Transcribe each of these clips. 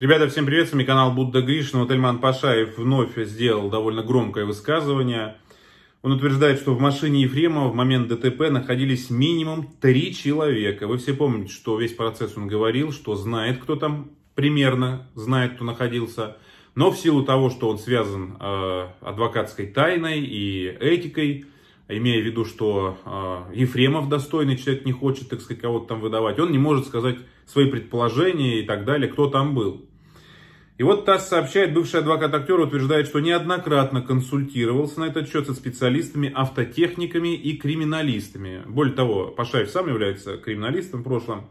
Ребята, всем привет, с вами канал Будда Гришин. Вот Эльман Пашаев вновь сделал довольно громкое высказывание. Он утверждает, что в машине Ефремова в момент ДТП находились минимум три человека. Вы все помните, что весь процесс он говорил, что знает, кто там примерно, знает, кто находился. Но в силу того, что он связан э, адвокатской тайной и этикой, имея в виду, что э, Ефремов достойный человек, не хочет, так сказать, кого-то там выдавать, он не может сказать свои предположения и так далее, кто там был. И вот ТАСС сообщает, бывший адвокат актера утверждает, что неоднократно консультировался на этот счет со специалистами, автотехниками и криминалистами. Более того, Пашаев сам является криминалистом в прошлом.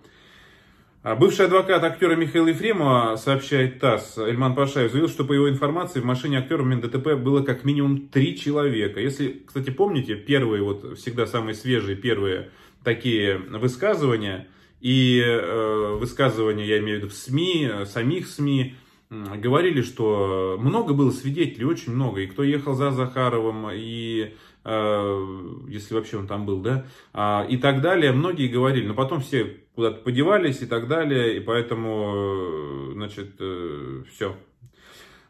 А бывший адвокат актера Михаила Ефремова, сообщает ТАСС, Эльман Пашаев заявил, что по его информации в машине актера в момент ДТП было как минимум три человека. Если, кстати, помните, первые, вот всегда самые свежие первые такие высказывания, и э, высказывания, я имею в виду, в СМИ, э, самих СМИ, говорили, что много было свидетелей, очень много. И кто ехал за Захаровым, и э, если вообще он там был, да, а, и так далее. Многие говорили, но потом все куда-то подевались и так далее, и поэтому, э, значит, э, все.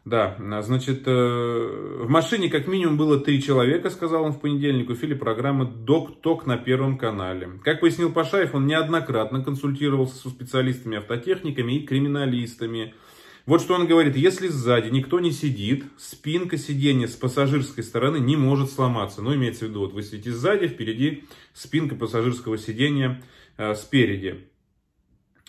Да, а, значит, в машине как минимум было три человека, сказал он в понедельник у фили программы «Док-ток» на Первом канале. Как пояснил Пашаев, он неоднократно консультировался со специалистами-автотехниками и криминалистами, вот что он говорит, если сзади никто не сидит, спинка сиденья с пассажирской стороны не может сломаться. Ну, имеется в виду, вот вы сидите сзади, впереди спинка пассажирского сиденья э, спереди.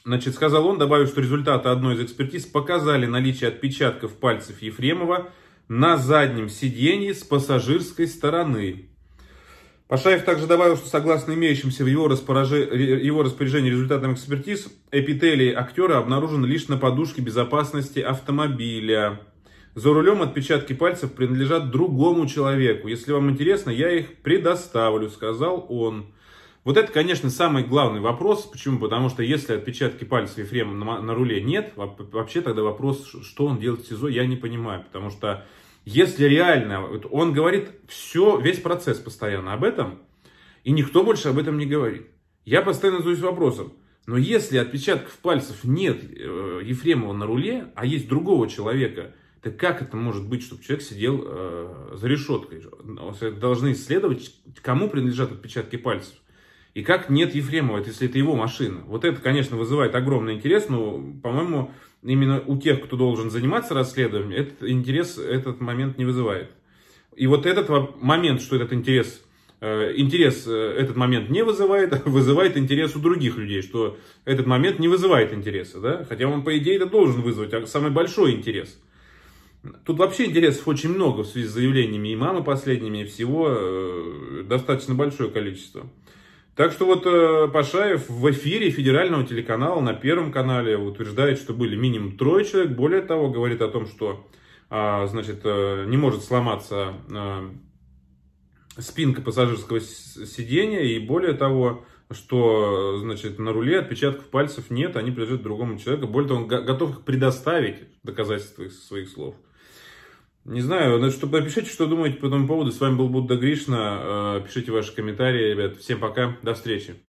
Значит, сказал он, добавив, что результаты одной из экспертиз показали наличие отпечатков пальцев Ефремова на заднем сиденье с пассажирской стороны. Пашаев также добавил, что согласно имеющимся в его, его распоряжении результатам экспертиз, эпителии актера обнаружены лишь на подушке безопасности автомобиля. За рулем отпечатки пальцев принадлежат другому человеку. Если вам интересно, я их предоставлю, сказал он. Вот это, конечно, самый главный вопрос. Почему? Потому что если отпечатки пальцев Ефрема на, на руле нет, вообще тогда вопрос, что он делает в СИЗО, я не понимаю. Потому что если реально, он говорит все, весь процесс постоянно об этом, и никто больше об этом не говорит. Я постоянно задаюсь вопросом, но если отпечатков пальцев нет э, Ефремова на руле, а есть другого человека, так как это может быть, чтобы человек сидел э, за решеткой? Должны исследовать, кому принадлежат отпечатки пальцев. И как нет Ефремова, если это его машина. Вот это, конечно, вызывает огромный интерес, но, по-моему, именно у тех, кто должен заниматься расследованием, этот интерес, этот момент не вызывает. И вот этот момент, что этот интерес, э, интерес э, этот момент не вызывает, вызывает интерес у других людей, что этот момент не вызывает интереса, да? Хотя он, по идее, это должен вызвать а самый большой интерес. Тут вообще интересов очень много в связи с заявлениями имама последними, и всего э, достаточно большое количество. Так что вот э, Пашаев в эфире федерального телеканала на Первом канале утверждает, что были минимум трое человек. Более того, говорит о том, что а, значит, э, не может сломаться э, спинка пассажирского сидения. И более того, что значит, на руле отпечатков пальцев нет, они принадлежат другому человеку. Более того, он готов предоставить доказательства своих слов. Не знаю, ну, чтобы пишите, что думаете по этому поводу. С вами был Будда Гришна. Э, пишите ваши комментарии, ребят. Всем пока, до встречи.